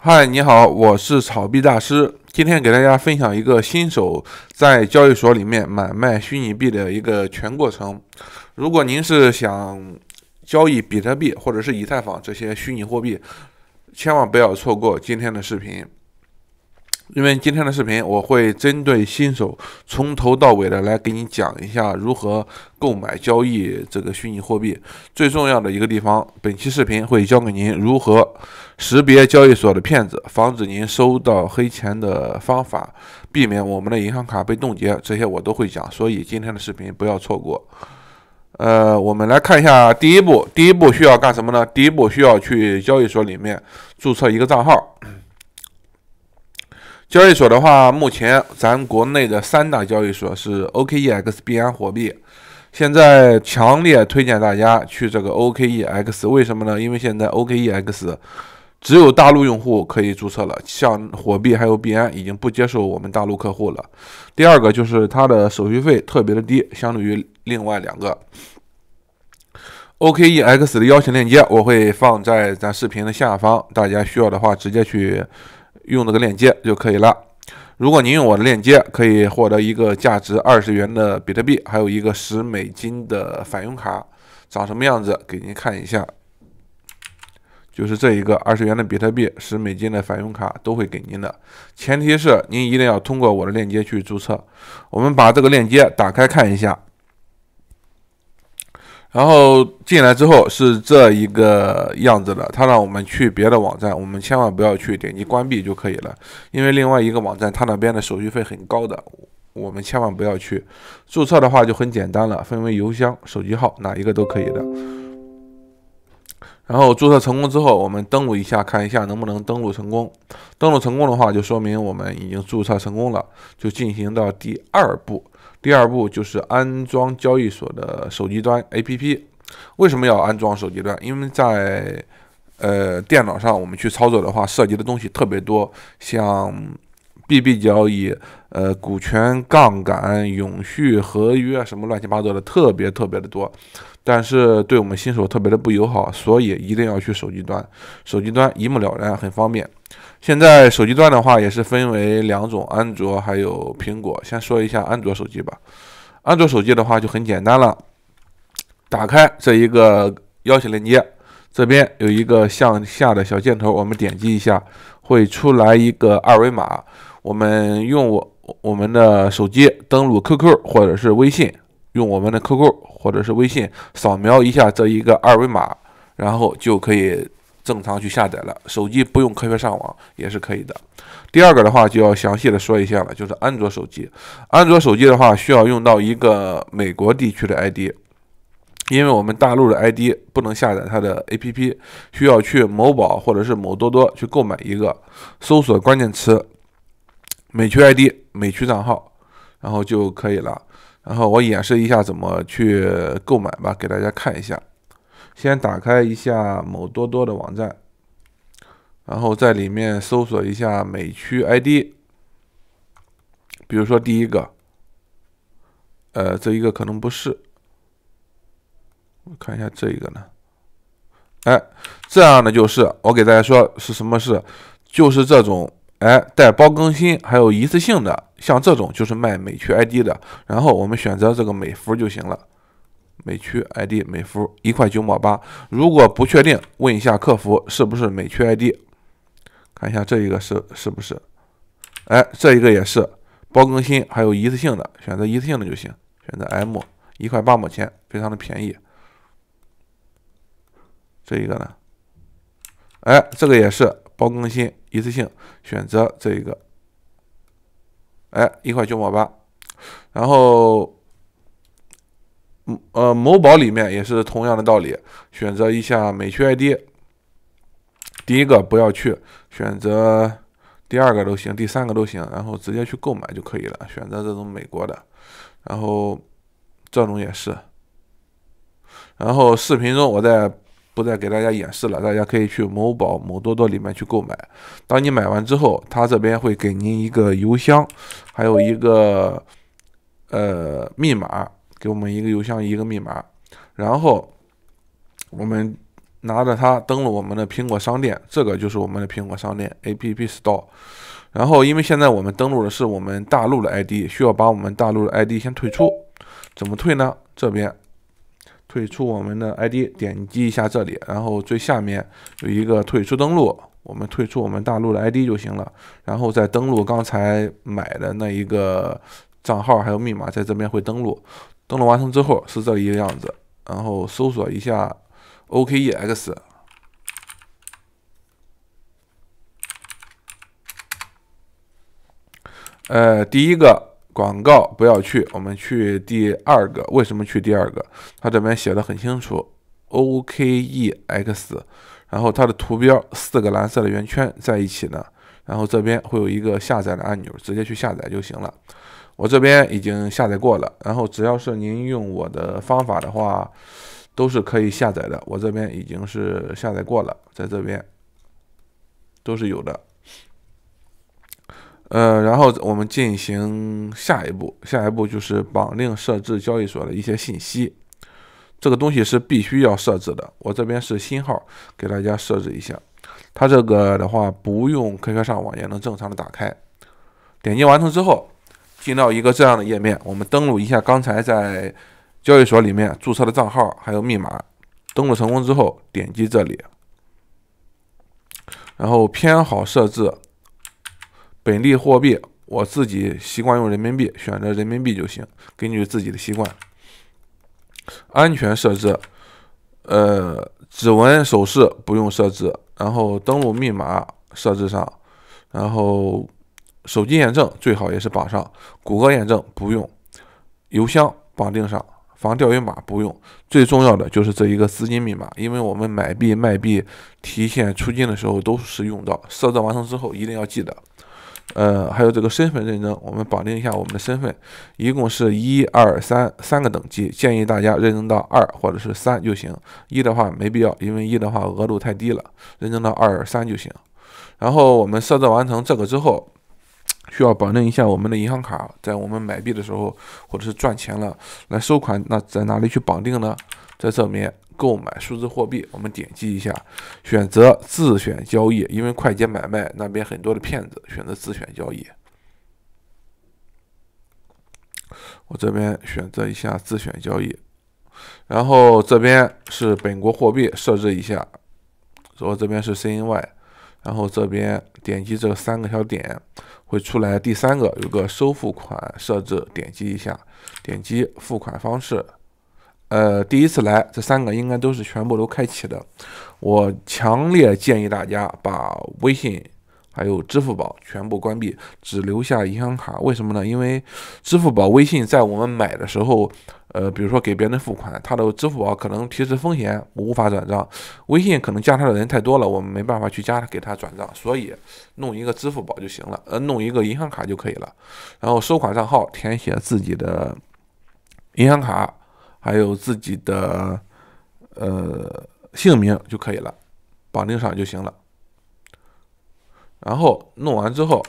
嗨，你好，我是炒币大师。今天给大家分享一个新手在交易所里面买卖虚拟币的一个全过程。如果您是想交易比特币或者是以太坊这些虚拟货币，千万不要错过今天的视频。因为今天的视频，我会针对新手从头到尾的来给你讲一下如何购买、交易这个虚拟货币。最重要的一个地方，本期视频会教给您如何识别交易所的骗子，防止您收到黑钱的方法，避免我们的银行卡被冻结，这些我都会讲。所以今天的视频不要错过。呃，我们来看一下第一步，第一步需要干什么呢？第一步需要去交易所里面注册一个账号。交易所的话，目前咱国内的三大交易所是 OKEX、币安、火币。现在强烈推荐大家去这个 OKEX，为什么呢？因为现在 OKEX 只有大陆用户可以注册了，像火币还有币安已经不接受我们大陆客户了。第二个就是它的手续费特别的低，相对于另外两个。OKEX 的邀请链接我会放在咱视频的下方，大家需要的话直接去。用这个链接就可以了。如果您用我的链接，可以获得一个价值二十元的比特币，还有一个十美金的返佣卡。长什么样子？给您看一下，就是这一个二十元的比特币，十美金的返佣卡都会给您的。前提是您一定要通过我的链接去注册。我们把这个链接打开看一下。然后进来之后是这一个样子的，他让我们去别的网站，我们千万不要去点击关闭就可以了，因为另外一个网站他那边的手续费很高的，我们千万不要去。注册的话就很简单了，分为邮箱、手机号哪一个都可以的。然后注册成功之后，我们登录一下，看一下能不能登录成功。登录成功的话，就说明我们已经注册成功了，就进行到第二步。第二步就是安装交易所的手机端 APP。为什么要安装手机端？因为在，呃，电脑上我们去操作的话，涉及的东西特别多，像 BB 交易、呃，股权杠杆、永续合约什么乱七八糟的，特别特别的多。但是对我们新手特别的不友好，所以一定要去手机端。手机端一目了然，很方便。现在手机端的话也是分为两种，安卓还有苹果。先说一下安卓手机吧。安卓手机的话就很简单了，打开这一个邀请链接，这边有一个向下的小箭头，我们点击一下，会出来一个二维码。我们用我我们的手机登录 QQ 或者是微信。用我们的 QQ 或者是微信扫描一下这一个二维码，然后就可以正常去下载了。手机不用科学上网也是可以的。第二个的话就要详细的说一下了，就是安卓手机。安卓手机的话需要用到一个美国地区的 ID，因为我们大陆的 ID 不能下载它的 APP，需要去某宝或者是某多多去购买一个，搜索关键词美区 ID、美区账号，然后就可以了。然后我演示一下怎么去购买吧，给大家看一下。先打开一下某多多的网站，然后在里面搜索一下美区 ID。比如说第一个，呃，这一个可能不是。我看一下这一个呢，哎，这样的就是我给大家说是什么是，就是这种，哎，带包更新还有一次性的。像这种就是卖美区 ID 的，然后我们选择这个美服就行了。美区 ID 美服一块九毛八。如果不确定，问一下客服是不是美区 ID，看一下这一个是是不是。哎，这一个也是包更新，还有一次性的，选择一次性的就行。选择 M 一块八毛钱，非常的便宜。这一个呢，哎，这个也是包更新，一次性选择这一个。哎，一块九毛八，然后，嗯呃，某宝里面也是同样的道理，选择一下美区 ID，第一个不要去，选择第二个都行，第三个都行，然后直接去购买就可以了，选择这种美国的，然后这种也是，然后视频中我在。不再给大家演示了，大家可以去某宝、某多多里面去购买。当你买完之后，他这边会给您一个邮箱，还有一个呃密码，给我们一个邮箱一个密码，然后我们拿着它登录我们的苹果商店，这个就是我们的苹果商店 App Store。然后因为现在我们登录的是我们大陆的 ID，需要把我们大陆的 ID 先退出，怎么退呢？这边。退出我们的 ID，点击一下这里，然后最下面有一个退出登录，我们退出我们大陆的 ID 就行了。然后再登录刚才买的那一个账号，还有密码，在这边会登录。登录完成之后是这一个样子，然后搜索一下 OKEX。呃，第一个。广告不要去，我们去第二个。为什么去第二个？它这边写的很清楚，O K E X，然后它的图标四个蓝色的圆圈在一起呢。然后这边会有一个下载的按钮，直接去下载就行了。我这边已经下载过了。然后只要是您用我的方法的话，都是可以下载的。我这边已经是下载过了，在这边都是有的。呃，然后我们进行下一步，下一步就是绑定设置交易所的一些信息，这个东西是必须要设置的。我这边是新号，给大家设置一下。它这个的话，不用科学上网也能正常的打开。点击完成之后，进到一个这样的页面，我们登录一下刚才在交易所里面注册的账号还有密码。登录成功之后，点击这里，然后偏好设置。本地货币，我自己习惯用人民币，选择人民币就行，根据自己的习惯。安全设置，呃，指纹、手势不用设置，然后登录密码设置上，然后手机验证最好也是绑上，谷歌验证不用，邮箱绑定上，防钓鱼码不用。最重要的就是这一个资金密码，因为我们买币、卖币、提现、出金的时候都是用到。设置完成之后，一定要记得。呃，还有这个身份认证，我们绑定一下我们的身份，一共是一、二、三三个等级，建议大家认证到二或者是三就行，一的话没必要，因为一的话额度太低了，认证到二、三就行。然后我们设置完成这个之后，需要绑定一下我们的银行卡，在我们买币的时候或者是赚钱了来收款，那在哪里去绑定呢？在这边购买数字货币，我们点击一下，选择自选交易，因为快捷买卖那边很多的骗子，选择自选交易。我这边选择一下自选交易，然后这边是本国货币，设置一下，说这边是 CNY，然后这边点击这三个小点，会出来第三个有个收付款设置，点击一下，点击付款方式。呃，第一次来，这三个应该都是全部都开启的。我强烈建议大家把微信还有支付宝全部关闭，只留下银行卡。为什么呢？因为支付宝、微信在我们买的时候，呃，比如说给别人付款，他的支付宝可能提示风险无法转账，微信可能加他的人太多了，我们没办法去加他给他转账，所以弄一个支付宝就行了，呃，弄一个银行卡就可以了。然后收款账号填写自己的银行卡。还有自己的呃姓名就可以了，绑定上就行了。然后弄完之后，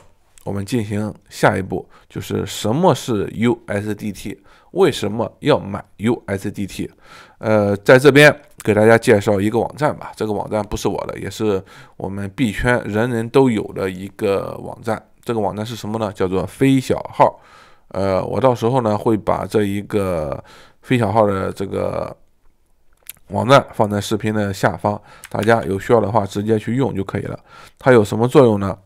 我们进行下一步，就是什么是 USDT，为什么要买 USDT？呃，在这边给大家介绍一个网站吧，这个网站不是我的，也是我们币圈人人都有的一个网站。这个网站是什么呢？叫做飞小号。呃，我到时候呢会把这一个。飞小号的这个网站放在视频的下方，大家有需要的话直接去用就可以了。它有什么作用呢？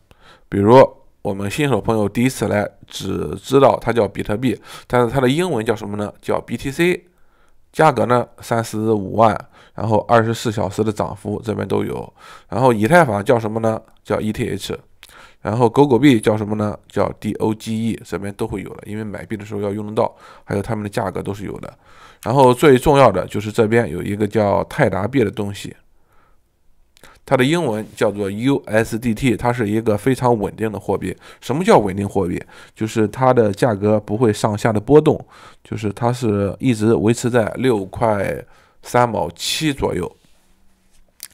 比如我们新手朋友第一次来，只知道它叫比特币，但是它的英文叫什么呢？叫 BTC。价格呢？三十五万，然后二十四小时的涨幅这边都有。然后以太坊叫什么呢？叫 ETH。然后狗狗币叫什么呢？叫 D O G E，这边都会有的，因为买币的时候要用得到，还有它们的价格都是有的。然后最重要的就是这边有一个叫泰达币的东西，它的英文叫做 U S D T，它是一个非常稳定的货币。什么叫稳定货币？就是它的价格不会上下的波动，就是它是一直维持在六块三毛七左右，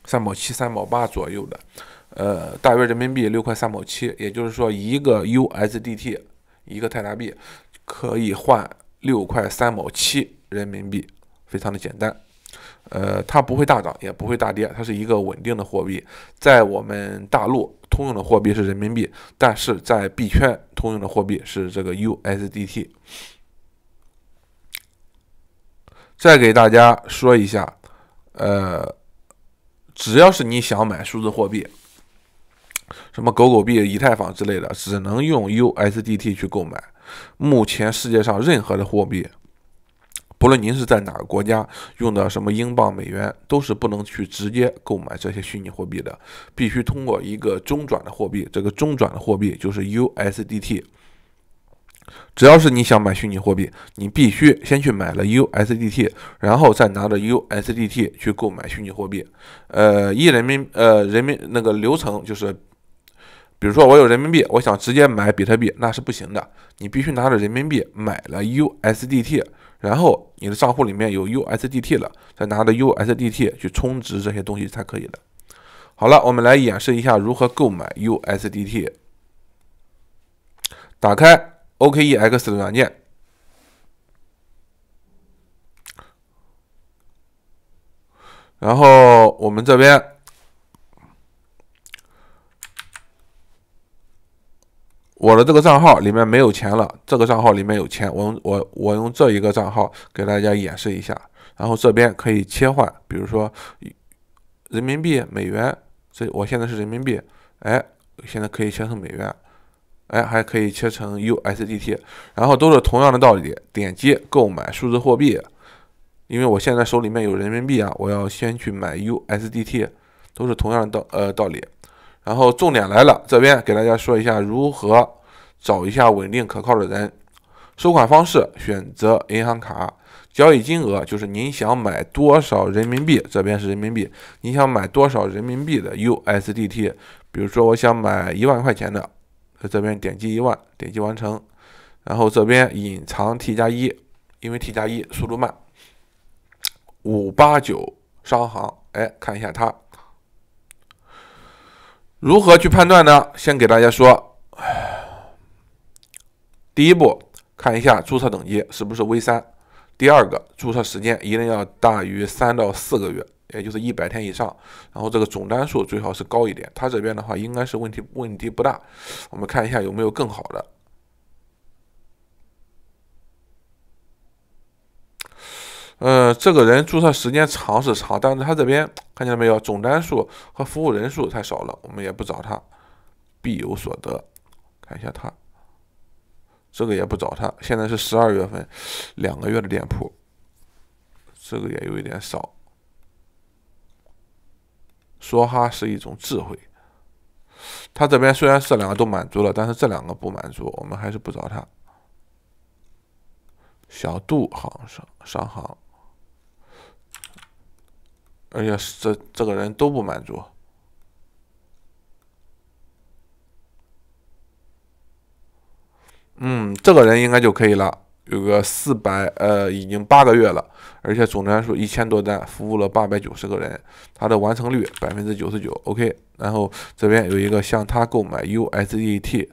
三毛七三毛八左右的。呃，大约人民币六块三毛七，也就是说，一个 USDT 一个泰达币可以换六块三毛七人民币，非常的简单。呃，它不会大涨，也不会大跌，它是一个稳定的货币。在我们大陆通用的货币是人民币，但是在币圈通用的货币是这个 USDT。再给大家说一下，呃，只要是你想买数字货币。什么狗狗币、以太坊之类的，只能用 USDT 去购买。目前世界上任何的货币，不论您是在哪个国家用的什么英镑、美元，都是不能去直接购买这些虚拟货币的，必须通过一个中转的货币。这个中转的货币就是 USDT。只要是你想买虚拟货币，你必须先去买了 USDT，然后再拿着 USDT 去购买虚拟货币。呃，一人民呃人民那个流程就是。比如说，我有人民币，我想直接买比特币，那是不行的。你必须拿着人民币买了 USDT，然后你的账户里面有 USDT 了，再拿着 USDT 去充值这些东西才可以的。好了，我们来演示一下如何购买 USDT。打开 OKEX 的软件，然后我们这边。我的这个账号里面没有钱了，这个账号里面有钱，我用我我用这一个账号给大家演示一下，然后这边可以切换，比如说人民币、美元，这我现在是人民币，哎，现在可以切成美元，哎，还可以切成 USDT，然后都是同样的道理，点击购买数字货币，因为我现在手里面有人民币啊，我要先去买 USDT，都是同样的道呃道理。然后重点来了，这边给大家说一下如何找一下稳定可靠的人。收款方式选择银行卡，交易金额就是您想买多少人民币，这边是人民币，您想买多少人民币的 USDT。比如说我想买一万块钱的，这边点击一万，点击完成，然后这边隐藏 T 加一，因为 T 加一速度慢。五八九商行，哎，看一下它。如何去判断呢？先给大家说，第一步看一下注册等级是不是 V 三，第二个注册时间一定要大于三到四个月，也就是一百天以上，然后这个总单数最好是高一点，他这边的话应该是问题问题不大，我们看一下有没有更好的。呃，这个人注册时间长是长，但是他这边看见了没有？总单数和服务人数太少了，我们也不找他。必有所得，看一下他，这个也不找他。现在是十二月份，两个月的店铺，这个也有一点少。梭哈是一种智慧，他这边虽然是两个都满足了，但是这两个不满足，我们还是不找他。小度行商商行。而且这这个人都不满足。嗯，这个人应该就可以了，有个四百呃，已经八个月了，而且总单数一千多单，服务了八百九十个人，他的完成率百分之九十九。OK，然后这边有一个向他购买 USDT。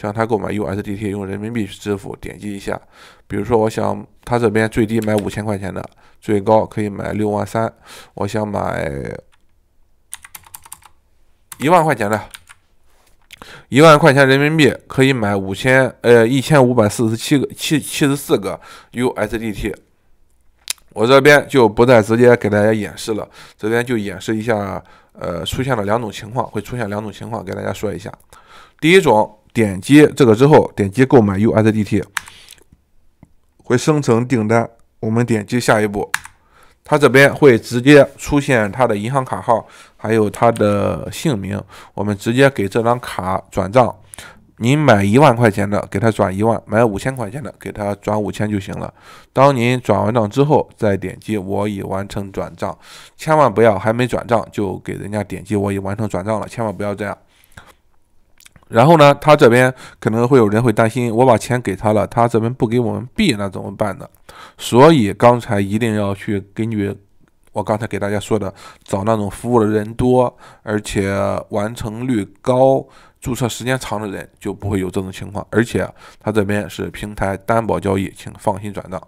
向他购买 USDT 用人民币去支付，点击一下。比如说，我想他这边最低买五千块钱的，最高可以买六万三。我想买一万块钱的，一万块钱人民币可以买五千，呃，一千五百四十七个七七十四个 USDT。我这边就不再直接给大家演示了，这边就演示一下，呃，出现了两种情况，会出现两种情况，给大家说一下。第一种。点击这个之后，点击购买 USDT，会生成订单。我们点击下一步，它这边会直接出现它的银行卡号，还有它的姓名。我们直接给这张卡转账。您买一万块钱的，给他转一万；买五千块钱的，给他转五千就行了。当您转完账之后，再点击我已完成转账。千万不要还没转账就给人家点击我已完成转账了，千万不要这样。然后呢，他这边可能会有人会担心，我把钱给他了，他这边不给我们币，那怎么办呢？所以刚才一定要去根据我刚才给大家说的，找那种服务的人多，而且完成率高，注册时间长的人，就不会有这种情况。而且他这边是平台担保交易，请放心转账。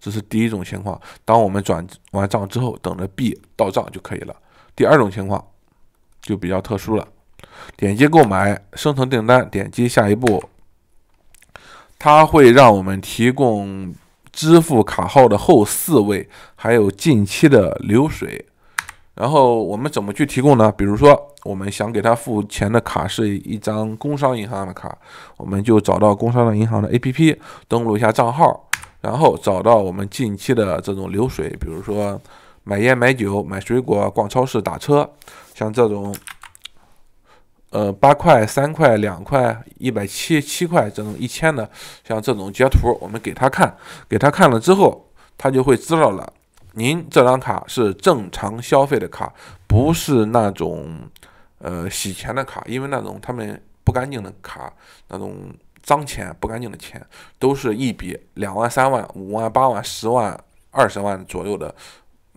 这是第一种情况，当我们转完账之后，等着币到账就可以了。第二种情况就比较特殊了。点击购买，生成订单，点击下一步，它会让我们提供支付卡号的后四位，还有近期的流水。然后我们怎么去提供呢？比如说，我们想给他付钱的卡是一张工商银行的卡，我们就找到工商银行的 APP，登录一下账号，然后找到我们近期的这种流水，比如说买烟、买酒、买水果、逛超市、打车，像这种。呃，八块、三块、两块、一百七七块，这种一千的，像这种截图，我们给他看，给他看了之后，他就会知道了。您这张卡是正常消费的卡，不是那种呃洗钱的卡，因为那种他们不干净的卡，那种脏钱、不干净的钱，都是一笔两万、三万、五万、八万、十万、二十万左右的。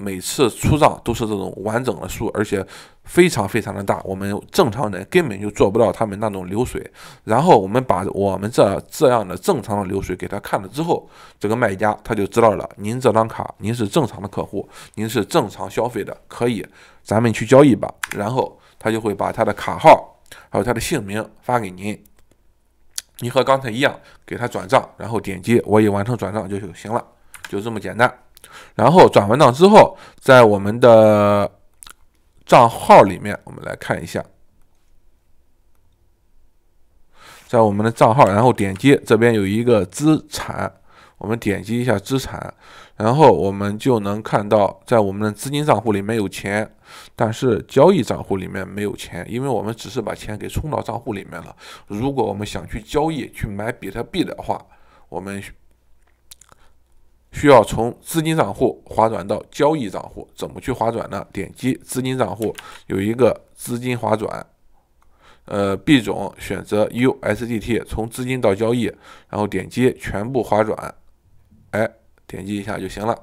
每次出账都是这种完整的数，而且非常非常的大，我们正常人根本就做不到他们那种流水。然后我们把我们这这样的正常的流水给他看了之后，这个卖家他就知道了，您这张卡您是正常的客户，您是正常消费的，可以咱们去交易吧。然后他就会把他的卡号还有他的姓名发给您，你和刚才一样给他转账，然后点击我已完成转账就行了，就这么简单。然后转完账之后，在我们的账号里面，我们来看一下，在我们的账号，然后点击这边有一个资产，我们点击一下资产，然后我们就能看到，在我们的资金账户里面有钱，但是交易账户里面没有钱，因为我们只是把钱给充到账户里面了。如果我们想去交易去买比特币的话，我们。需要从资金账户划转到交易账户，怎么去划转呢？点击资金账户有一个资金划转，呃，币种选择 USDT，从资金到交易，然后点击全部划转，哎，点击一下就行了。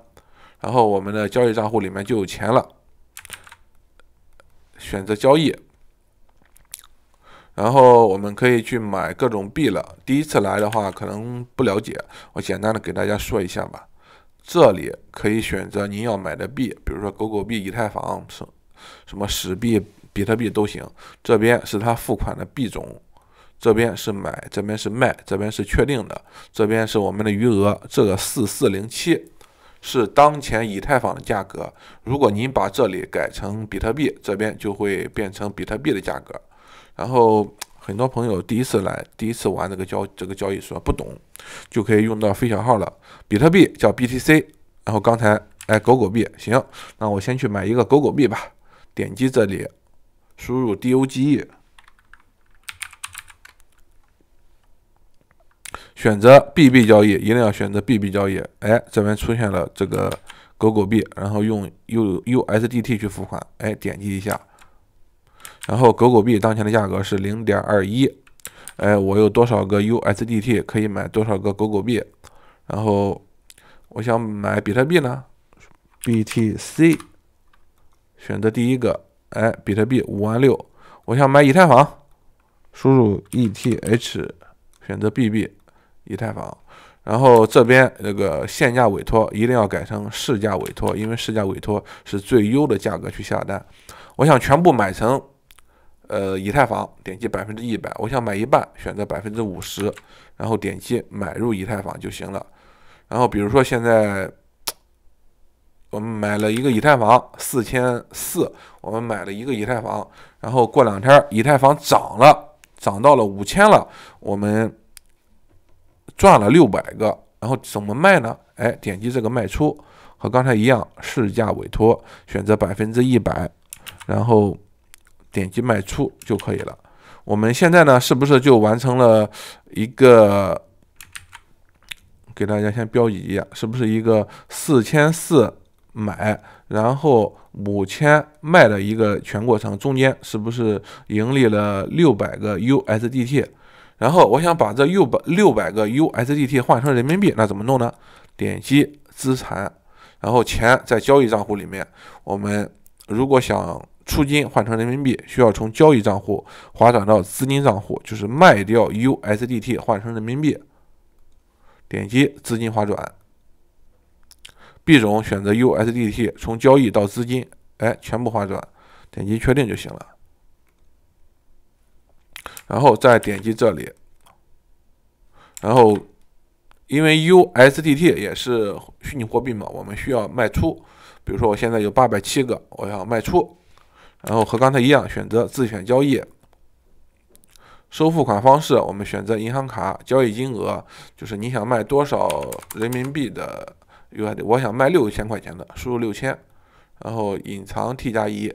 然后我们的交易账户里面就有钱了。选择交易，然后我们可以去买各种币了。第一次来的话，可能不了解，我简单的给大家说一下吧。这里可以选择您要买的币，比如说狗狗币、以太坊、什什么史币、比特币都行。这边是他付款的币种，这边是买，这边是卖，这边是确定的，这边是我们的余额。这个四四零七是当前以太坊的价格。如果您把这里改成比特币，这边就会变成比特币的价格。然后。很多朋友第一次来，第一次玩这个交这个交易所不懂，就可以用到飞小号了。比特币叫 BTC，然后刚才哎狗狗币行，那我先去买一个狗狗币吧。点击这里，输入 DOGE，选择 BB 交易，一定要选择 BB 交易。哎，这边出现了这个狗狗币，然后用 U u SDT 去付款。哎，点击一下。然后狗狗币当前的价格是零点二一，哎，我有多少个 USDT 可以买多少个狗狗币？然后我想买比特币呢，BTC，选择第一个，哎，比特币五万六。我想买以太坊，输入 ETH，选择 BB，以太坊。然后这边那个限价委托一定要改成市价委托，因为市价委托是最优的价格去下单。我想全部买成。呃，以太坊点击百分之一百，我想买一半，选择百分之五十，然后点击买入以太坊就行了。然后比如说现在我们买了一个以太坊四千四，我们买了一个以太坊，然后过两天以太坊涨了，涨到了五千了，我们赚了六百个。然后怎么卖呢？哎，点击这个卖出，和刚才一样，市价委托，选择百分之一百，然后。点击卖出就可以了。我们现在呢，是不是就完成了一个？给大家先标记一下，是不是一个四千四买，然后五千卖的一个全过程？中间是不是盈利了六百个 USDT？然后我想把这六百六百个 USDT 换成人民币，那怎么弄呢？点击资产，然后钱在交易账户里面。我们如果想出金换成人民币需要从交易账户划转到资金账户，就是卖掉 USDT 换成人民币。点击资金划转，币种选择 USDT，从交易到资金，哎，全部划转，点击确定就行了。然后再点击这里，然后因为 USDT 也是虚拟货币嘛，我们需要卖出。比如说我现在有八百七个，我要卖出。然后和刚才一样，选择自选交易，收付款方式我们选择银行卡，交易金额就是你想卖多少人民币的 U I D，我想卖六千块钱的，输入六千，然后隐藏 T 加一，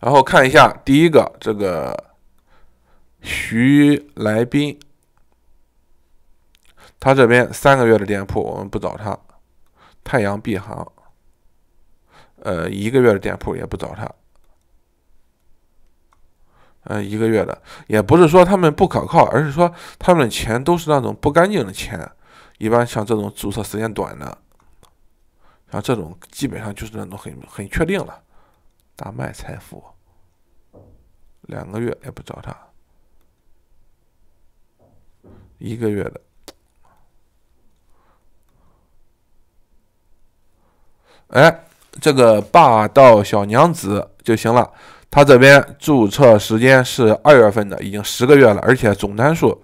然后看一下第一个这个徐来斌，他这边三个月的店铺我们不找他，太阳币行。呃，一个月的店铺也不找他，嗯，一个月的也不是说他们不可靠，而是说他们钱都是那种不干净的钱。一般像这种注册时间短的，像这种基本上就是那种很很确定了。大麦财富两个月也不找他，一个月的，哎。这个霸道小娘子就行了。他这边注册时间是二月份的，已经十个月了，而且总单数，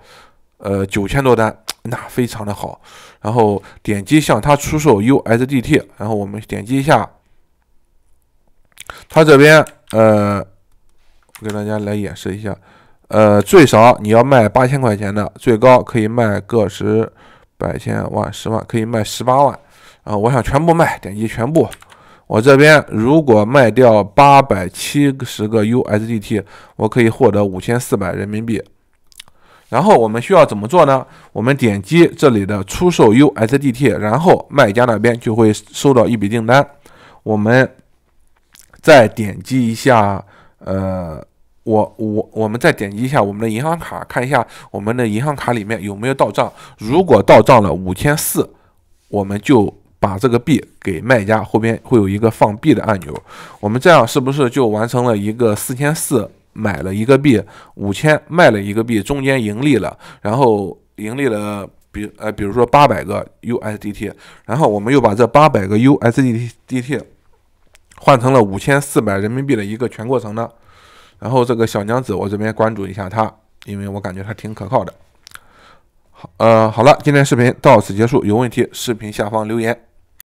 呃，九千多单，那非常的好。然后点击向他出售 USDT，然后我们点击一下。他这边，呃，我给大家来演示一下。呃，最少你要卖八千块钱的，最高可以卖个十、百、千万、十万，可以卖十八万。啊，我想全部卖，点击全部。我这边如果卖掉八百七十个 USDT，我可以获得五千四百人民币。然后我们需要怎么做呢？我们点击这里的出售 USDT，然后卖家那边就会收到一笔订单。我们再点击一下，呃，我我我们再点击一下我们的银行卡，看一下我们的银行卡里面有没有到账。如果到账了五千四，我们就。把这个币给卖家，后边会有一个放币的按钮。我们这样是不是就完成了一个四千四买了一个币，五千卖了一个币，中间盈利了，然后盈利了比呃比如说八百个 USDT，然后我们又把这八百个 USDT 换成了五千四百人民币的一个全过程呢？然后这个小娘子我这边关注一下她，因为我感觉她挺可靠的。好呃好了，今天视频到此结束，有问题视频下方留言。